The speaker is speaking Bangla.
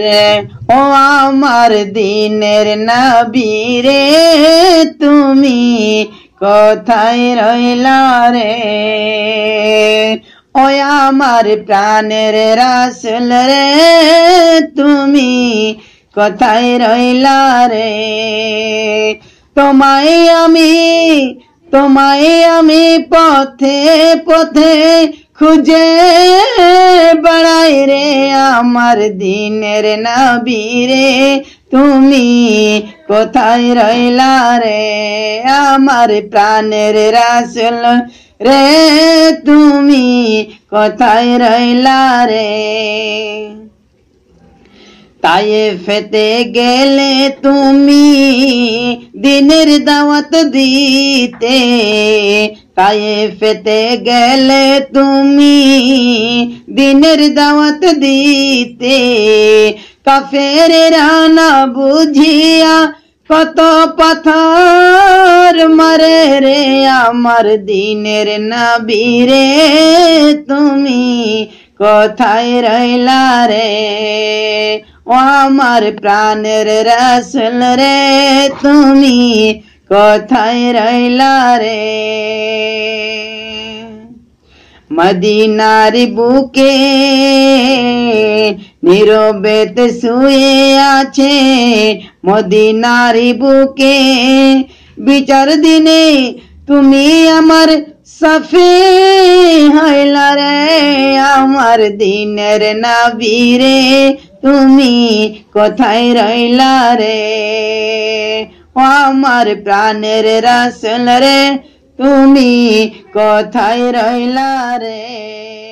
রে ও আমার দিনের নবী রে তুমি কোথায় রইলা রে ও আমার প্রাণের রাসুল রে তুমি কোথায় রইলা রে তোমায় আমি তোমায় আমি পথে পথে খুঁজে বেড়াই রে আমার দিনের নবী রে তুমি কোথায় রইলা রে আমার প্রাণের রাসুল রে তুমি কোথায় রইলা রে তাই ফেতে গেলে তুমি দিনের দাওয়াত দিতে তাইফেতে গেলে তুমি দিনের দাওয়াত দিতে কাফের রানা বুঝিয়া কত পাথর মারে রে আমার দিনের নাবিরে তুমি কোথায় রইলা রে ও আমার প্রাণের রাসল রে তুমি কথায় রইলা রে মদিনার বুকে নিরবেত শুয়ে আছে মদিনার বুকে বিচার দিনে তুমি আমার সফে হইলা রে আমার দিনের নাবিরে তুমি কোথায় রইলা রে ও আমার প্রাণের রাসুল তুমি কোথায় রইলা রে